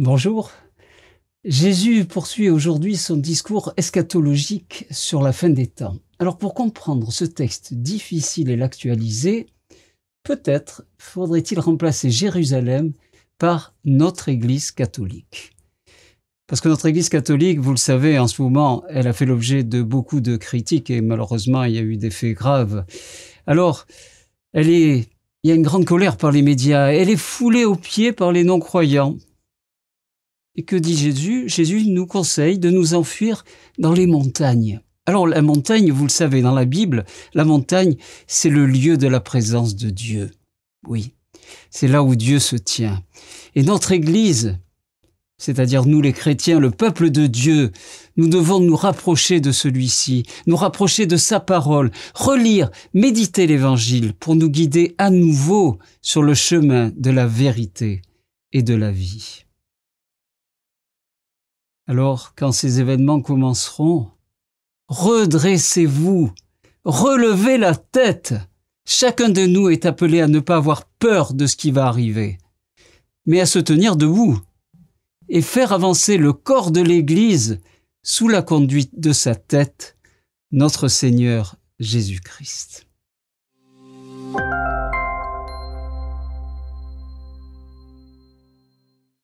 Bonjour. Jésus poursuit aujourd'hui son discours eschatologique sur la fin des temps. Alors pour comprendre ce texte difficile et l'actualiser, peut-être faudrait-il remplacer Jérusalem par notre Église catholique. Parce que notre Église catholique, vous le savez, en ce moment, elle a fait l'objet de beaucoup de critiques et malheureusement, il y a eu des faits graves. Alors, elle est, il y a une grande colère par les médias, elle est foulée aux pieds par les non-croyants. Et que dit Jésus Jésus nous conseille de nous enfuir dans les montagnes. Alors la montagne, vous le savez, dans la Bible, la montagne, c'est le lieu de la présence de Dieu. Oui, c'est là où Dieu se tient. Et notre Église, c'est-à-dire nous les chrétiens, le peuple de Dieu, nous devons nous rapprocher de celui-ci, nous rapprocher de sa parole, relire, méditer l'Évangile pour nous guider à nouveau sur le chemin de la vérité et de la vie. Alors, quand ces événements commenceront, redressez-vous, relevez la tête. Chacun de nous est appelé à ne pas avoir peur de ce qui va arriver, mais à se tenir debout et faire avancer le corps de l'Église sous la conduite de sa tête, notre Seigneur Jésus-Christ.